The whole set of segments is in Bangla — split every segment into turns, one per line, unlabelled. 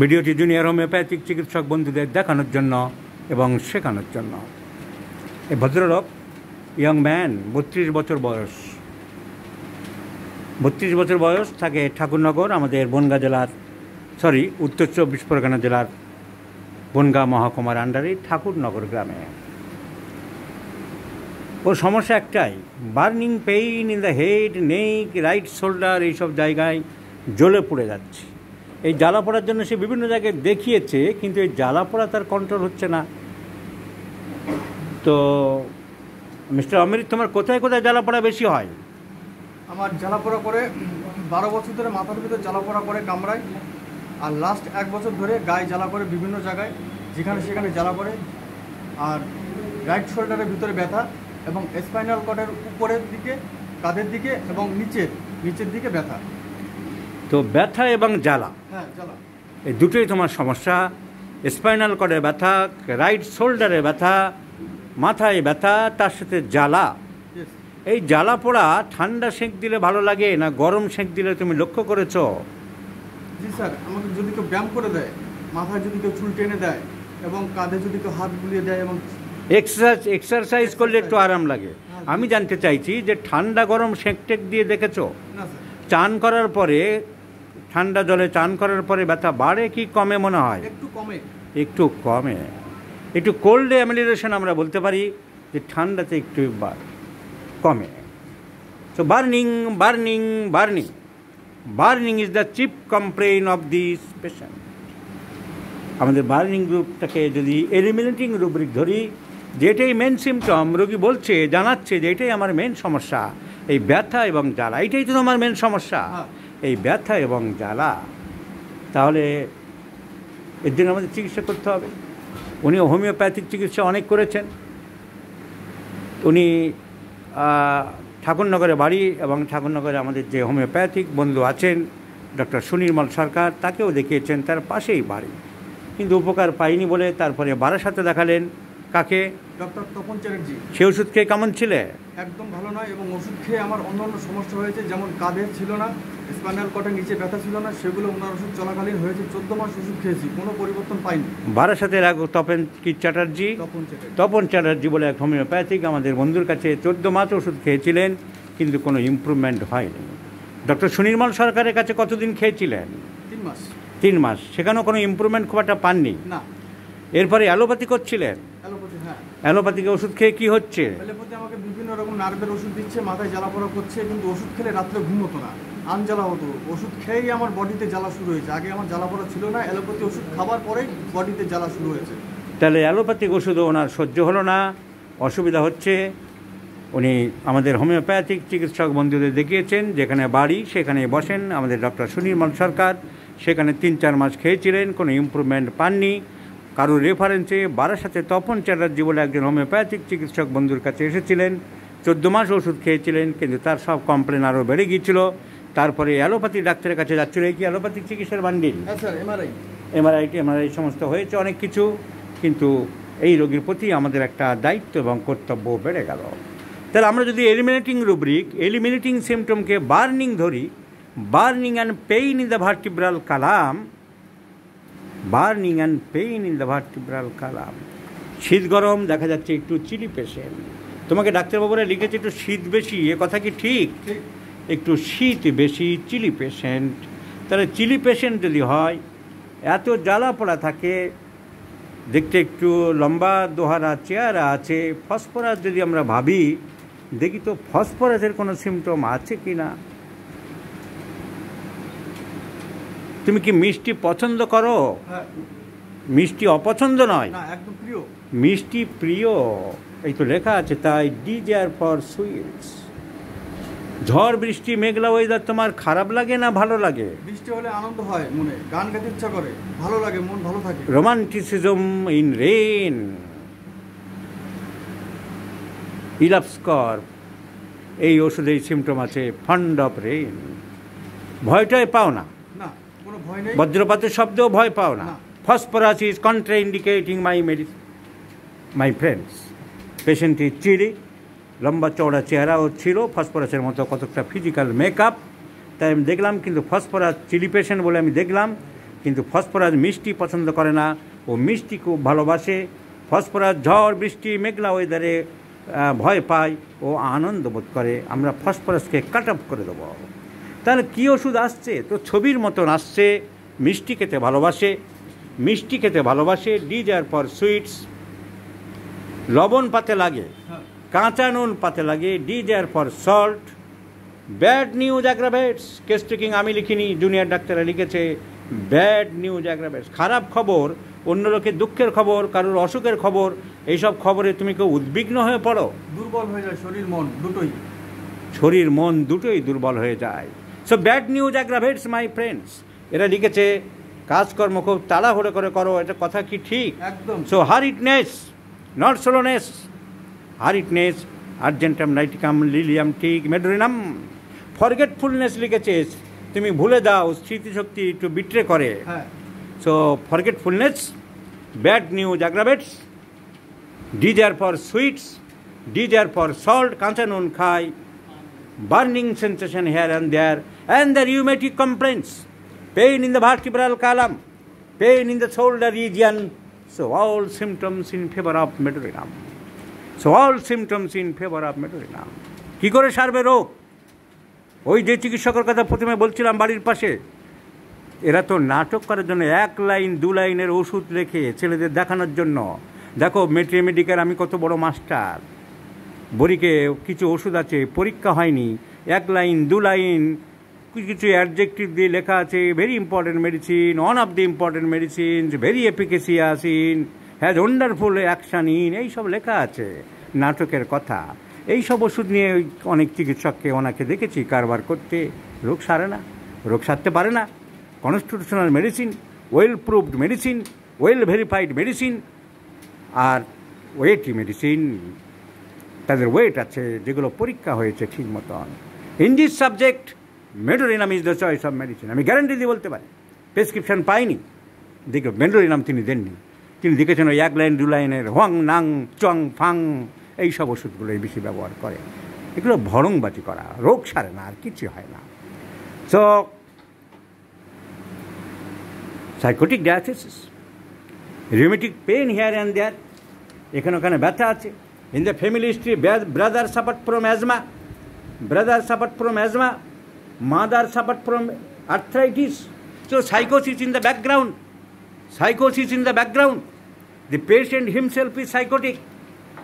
ভিডিওটি জুনিয়র হোমিওপ্যাথিক চিকিৎসক বন্ধুদের দেখানোর জন্য এবং শেখানোর জন্য এই ভদ্রলোক ইয়ং ম্যান বত্রিশ বছর বয়স বত্রিশ বছর বয়স থাকে ঠাকুরনগর আমাদের বনগা জেলার সরি উত্তর চব্বিশ পরগনা জেলার বনগা মহকুমার আন্ডারে ঠাকুরনগর গ্রামে ওর সমস্যা একটাই burning pain in the head neck right shoulder এইসব জায়গায় জ্বলে পড়ে যাচ্ছে এই জ্বালা পড়ার জন্য সে বিভিন্ন জায়গায় দেখিয়েছে কিন্তু এই জ্বালা পড়া তার কন্ট্রোল হচ্ছে না তো মিস্টার অমৃত তোমার কোথায় কোথায় জ্বালা পড়া বেশি হয়
আমার জ্বালা পড়া করে বারো বছর ধরে মাথার ভিতরে জ্বালা পড়া করে কামড়ায় আর লাস্ট এক বছর ধরে গায়ে জ্বালা করে বিভিন্ন জায়গায় যেখানে সেখানে জ্বালা করে আর রাইট শোল্ডারের ভিতরে ব্যথা এবং স্পাইনাল কটের উপরের দিকে কাঁধের দিকে এবং নিচের নিচের দিকে ব্যথা
তো ব্যথা এবং হ্যাঁ, জ্বালা এই দুটোই তোমার সমস্যা স্পাইনাল কর্ডে ব্যথা রাইট শোল্ডারে ব্যথা মাথায় ব্যথা তার সাথে জ্বালা এই জ্বালা পোড়া ঠান্ডা সেঁক দিলে ভালো লাগে না গরম সেঁক দিলে তুমি লক্ষ্য করেছ
জি স্যার আমাকে যদি কেউ ব্যায়াম করে দেয় মাথায় যদি কেউ চুল টেনে দেয় এবং কাঁধে যদি কেউ হাত বুলিয়ে দেয় এবং
এক্সারসাইজ এক্সারসাইজ করলে একটু আরাম লাগে আমি জানতে চাইছি যে ঠান্ডা গরম সেঁক টেক দিয়ে দেখেছো চান করার পরে ঠান্ডা জলে চান করার পরে ব্যথা বাড়ে কি কমে মনে হয় একটু কমে একটু কমে একটু কোল্ডে অ্যামিলিরেশন আমরা বলতে পারি যে ঠান্ডাতে একটু বাড়ে কমে so burning burning burning burning is the chief complain of this patient আমাদের বার্নিং গ্রুপটাকে যদি এলিমিনেটিং রুব্রিক ধরি যেটাই মেন সিমটম রোগী বলছে জানাচ্ছে যে এটাই আমার মেন সমস্যা এই ব্যথা এবং জ্বালা এটাই তো আমার মেন সমস্যা হ্যাঁ। এই ব্যথা এবং জ্বালা তাহলে এর জন্য আমাদের চিকিৎসা করতে হবে উনি হোমিওপ্যাথিক চিকিৎসা অনেক করেছেন উনি ঠাকুরনগরে বাড়ি এবং ঠাকুরনগরে আমাদের যে হোমিওপ্যাথিক বন্ধু আছেন ডক্টর সুনির্মল সরকার তাকেও দেখিয়েছেন তার পাশেই বাড়ি কিন্তু উপকার পাইনি বলে তারপরে বারাসাতে দেখালেন কাকে
ডক্টর তপন চ্যাটার্জি
সে ওষুধ খেয়ে কেমন ছিলে
একদম ভালো নয় এবং ওষুধ খেয়ে আমার অন্যান্য সমস্যা হয়েছে যেমন কাঁধের ছিল না স্পাইনাল কর্ডের নিচে ব্যথা ছিল না সেগুলো ওনার ওষুধ চলাকালীন হয়েছে চোদ্দ মাস ওষুধ খেয়েছি কোনো পরিবর্তন পাইনি
ভারত সাথে তপেন কি চ্যাটার্জি তপন চ্যাটার্জি বলে এক হোমিওপ্যাথিক আমাদের বন্ধুর কাছে চোদ্দ মাস ওষুধ খেয়েছিলেন কিন্তু কোনো ইম্প্রুভমেন্ট হয়নি ডক্টর সুনির্মল সরকারের কাছে কতদিন খেয়েছিলেন তিন মাস তিন মাস সেখানেও কোনো ইম্প্রুভমেন্ট খুব একটা পাননি না এরপরে অ্যালোপ্যাথি করছিলেন হ্যাঁ। অ্যালোপ্যাথিক ওষুধ খেয়ে কি হচ্ছে
আমাকে বিভিন্ন রকম নার্ভের ওষুধ দিচ্ছে মাথায় জ্বালা পড়া করছে কিন্তু ওষুধ খেলে রাত্রে ঘুমতো না জ্বালা হতো ওষুধ খেয়েই আমার বডিতে জ্বালা শুরু হয়েছে আগে আমার জ্বালা পড়া ছিল না অ্যালোপ্যাথি ওষুধ খাবার পরেই বডিতে জ্বালা শুরু হয়েছে
তাহলে অ্যালোপ্যাথিক ওষুধও ওনার সহ্য হলো না অসুবিধা হচ্ছে উনি আমাদের হোমিওপ্যাথিক চিকিৎসক বন্ধুদের দেখিয়েছেন যেখানে বাড়ি সেখানে বসেন আমাদের ডক্টর সুনির্মল সরকার সেখানে তিন চার মাস খেয়েছিলেন কোনো ইম্প্রুভমেন্ট পাননি কারোর রেফারেন্সে বারাসাতে তপন চ্যাটার্জি বলে একজন হোমিওপ্যাথিক চিকিৎসক বন্ধুর কাছে এসেছিলেন চোদ্দো মাস ওষুধ খেয়েছিলেন কিন্তু তার সব কমপ্লেন আরও বেড়ে গিয়েছিল তারপরে অ্যালোপ্যাথি ডাক্তারের কাছে যাচ্ছিল এই কি অ্যালোপ্যাথিক চিকিৎসার বান্ডিল এমআরআই হ্যাঁ, এমআরআই সমস্ত হয়েছে অনেক কিছু কিন্তু এই রোগীর প্রতি আমাদের একটা দায়িত্ব এবং কর্তব্য বেড়ে গেল তাহলে আমরা যদি এলিমিনেটিং রুব্রিক এলিমিনেটিং সিমটমকে বার্নিং ধরি burning and pain in the vertebral column burning and pain in the vertebral column শীত গরম দেখা যাচ্ছে একটু চিলি পেশেন্ট তোমাকে ডাক্তারবাবুরা লিখেছে একটু শীত বেশি এ কথা কি ঠিক একটু শীত বেশি চিলি পেশেন্ট তাহলে চিলি পেশেন্ট যদি হয় এত জ্বালা পড়া থাকে দেখতে একটু লম্বা দোহারা চেয়ারা আছে ফসফরাস যদি আমরা ভাবি দেখি তো ফসফরাসের কোনো সিমটম আছে কি না তুমি কি মিষ্টি পছন্দ করো হ্যাঁ। মিষ্টি অপছন্দ নয় মিষ্টি প্রিয় এই তো লেখা আছে তাই ডিজায়ার ফর সুইটস ঝড় বৃষ্টি মেঘলা ওয়েদার তোমার খারাপ লাগে না ভালো লাগে
বৃষ্টি হলে আনন্দ হয় মনে গান গাইতে ইচ্ছা করে ভালো লাগে মন ভালো থাকে
রোমান্টিসিজম ইন রেন ইলাপস্কর এই ওষুধে এই সিমটম আছে ফান্ড অফ রেন ভয়টাই পাও না বজ্রপাতের শব্দেও ভয় পাও না phosphorus is contraindicating my medicine my friends patient is চিড়ি লম্বা চওড়া চেহারাও ছিল ফসফরাসের মতো কতটা ফিজিক্যাল মেকআপ তাই আমি দেখলাম কিন্তু ফসফরাস চিলি পেশেন্ট বলে আমি দেখলাম কিন্তু ফসফরাস মিষ্টি পছন্দ করে না ও মিষ্টি খুব ভালোবাসে ফসফরাস ঝড় বৃষ্টি মেঘলা ওয়েদারে ভয় পায় ও আনন্দ বোধ করে আমরা ফসফরাসকে কাট আপ করে দেবো তাহলে কী ওষুধ আসছে তো ছবির মতন আসছে মিষ্টি খেতে ভালোবাসে মিষ্টি খেতে ভালোবাসে ডিজার ফর সুইটস লবণ পাতে লাগে হ্যাঁ। কাঁচা নুন পাতে লাগে desire for salt bad news aggravates case taking আমি লিখিনি জুনিয়র ডাক্তাররা লিখেছে ব্যাড নিউজ অ্যাগ্রাভেটস খারাপ খবর অন্য লোকের দুঃখের খবর কারোর অসুখের খবর এইসব খবরে তুমি কেউ উদ্বিগ্ন হয়ে পড়ো দুর্বল হয়ে যায় শরীর মন দুটোই শরীর মন দুটোই দুর্বল হয়ে যায় so bad news aggravates my friends এরা লিখেছে কাজকর্ম খুব তাড়াহুড়ো করে করো এটা কথা কি ঠিক একদম so hurriedness not slowness hurriedness argentum nitricum lilium tig medorrhinum forgetfulness লিখেছে তুমি ভুলে দাও স্মৃতিশক্তি একটু বিট্রে করে so forgetfulness bad news aggravates desire for sweets desire for salt কাঁচা নুন খাই burning sensation here and there and there rheumatic complaints pain in the vertebral column pain in the shoulder region so all symptoms in favour of medorrhinum so all symptoms in favour of medorrhinum কী করে সারবে রোগ ওই যে চিকিৎসকের কথা প্রথমে বলছিলাম বাড়ির পাশে এরা তো নাটক করার জন্য এক লাইন দু লাইনের ওষুধ লেখে ছেলেদের দেখানোর জন্য দেখো মেডিকেল আমি কত বড় মাস্টার বরিকে কিছু ওষুধ আছে পরীক্ষা হয়নি এক লাইন দু লাইন কিছু কিছু অ্যাডজেক্টিভ দিয়ে লেখা আছে very important medicine one of the important medicine very efficacious in has wonderful action in এইসব লেখা আছে নাটকের কথা এইসব ওষুধ নিয়ে অনেক চিকিৎসককে ওনাকে দেখেছি কারবার করতে রোগ সারে না রোগ সারতে পারে না constitutional medicine well proved medicine well verified medicine আর ওয়েটি মেডিসিন তাদের ওয়েট আছে যেগুলো পরীক্ষা হয়েছে ঠিক মতন in this subject medorrhinum is the choice of medicine আমি গ্যারান্টি দিয়ে বলতে পারি প্রেসক্রিপশান পাইনি দেখো মেডোরিনাম তিনি দেননি তিনি দেখেছেন ওই এক লাইন দু লাইনের হং নাং চং ফাং এইসব ওষুধগুলোই বেশি ব্যবহার করে এগুলো ভরংবাতি করা রোগ সারে না আর কিছু হয় না তো sycotic diathesis rheumatic pain here and there এখানে ওখানে ব্যথা আছে in the family history brother suffered from asthma brother suffered from asthma mother suffered from arthritis তো sycosis in the background Psychosis in the background. The patient himself is psychotic.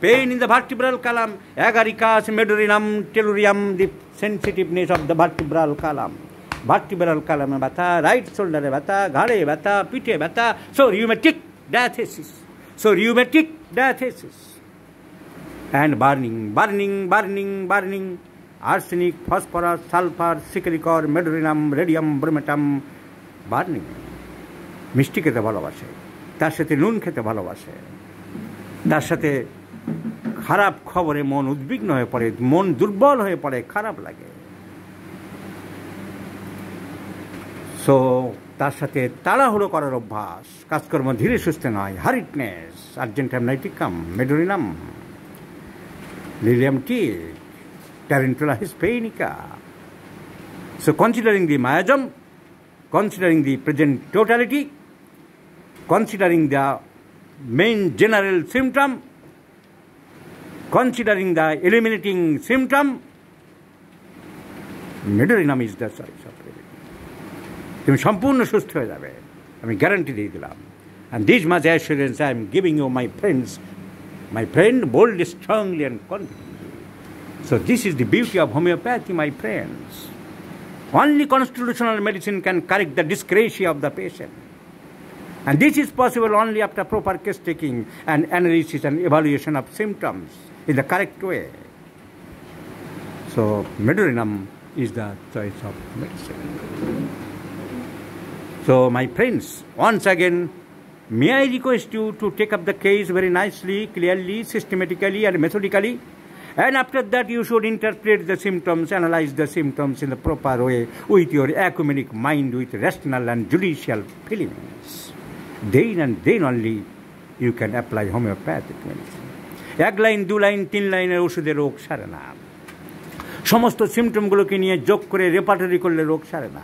Pain in the vertebral column, agaricus, medurinum, tellurium, the sensitiveness of the vertebral column. Vertebral column bata, right shoulder bata, ghare bata, pite bata. So rheumatic diathesis. So rheumatic diathesis. And burning, burning, burning, burning. Arsenic, phosphorus, sulfur, sicalicor, medurinum, radium, brumatum, burning. মিষ্টি খেতে ভালোবাসে তার সাথে নুন খেতে ভালোবাসে তার সাথে খারাপ খবরে মন উদ্বিগ্ন হয়ে পড়ে মন দুর্বল হয়ে পড়ে খারাপ লাগে সো তার সাথে তাড়াহুড়ো করার অভ্যাস কাজকর্ম ধীরে সুস্থে নয় hurriedness argentum nitricum medorrhinum lilium tig tarentula hispanica so considering the miasm considering the present totality considering the main general symptom, considering the eliminating symptom, medorrhinum is the choice of তুমি সম্পূর্ণ সুস্থ I mean, guaranteed it দিয়ে দিলাম and this much assurance I am giving you my friends my friend bold strongly and confident so this is the beauty of homeopathy my friends Only constitutional medicine can correct the discretion of the patient. And this is possible only after proper case taking and analysis and evaluation of symptoms in the correct way. So medurinum is the choice of medicine. So my friends, once again, may I request you to take up the case very nicely, clearly, systematically and methodically. And after that, you should interpret the symptoms, analyze the symptoms in the proper way with your ecumenic mind, with rational and judicial feelings. then and then only you can apply homeopathic medicine এক লাইন দু লাইন তিন লাইনের ওষুধে রোগ সারে না সমস্ত সিমটমগুলোকে নিয়ে যোগ করে রেপার্টারি করলে রোগ সারে না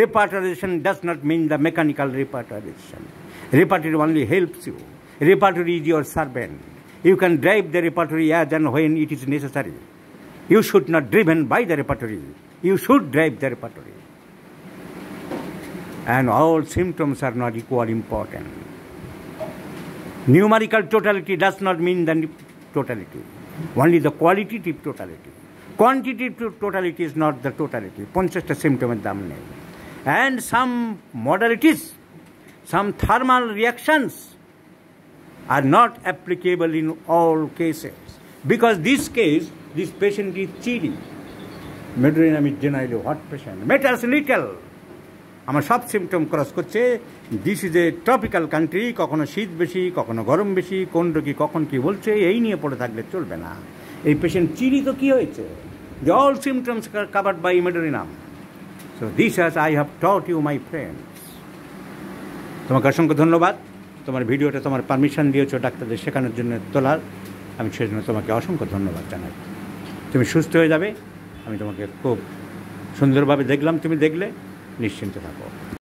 repertorisation does not mean the mechanical repertorisation repertory only helps you repertory is your servant you can drive the repertory as and when it is necessary you should not driven by the repertory you should drive the repertory and all symptoms are not equally important. Numerical totality does not mean the totality, only the qualitative totality. Quantitative totality is not the totality. পঞ্চাশটা symptoms দাম নেই And some modalities, some thermal reactions are not applicable in all cases. Because this case, this patient is chilly. Mediterranean is generally hot patient. Metals, little. আমার সব সিমটম ক্রস করছে this is a tropical country কখনো শীত বেশি কখনো গরম বেশি কোন রোগী কখন কি বলছে এই নিয়ে পড়ে থাকলে চলবে না এই পেশেন্ট চিনি তো কী হয়েছে যে অল সিমটমস কাভার্ড বাই নাম so this has I have taught you my friends তোমাকে অসংখ্য ধন্যবাদ তোমার ভিডিওটা তোমার পারমিশন দিয়েছো ডাক্তারদের শেখানোর জন্য তোলার আমি সেজন্য তোমাকে অসংখ্য ধন্যবাদ জানাই তুমি সুস্থ হয়ে যাবে আমি তোমাকে খুব সুন্দরভাবে দেখলাম তুমি দেখলে নিশ্চিন্ত থাকো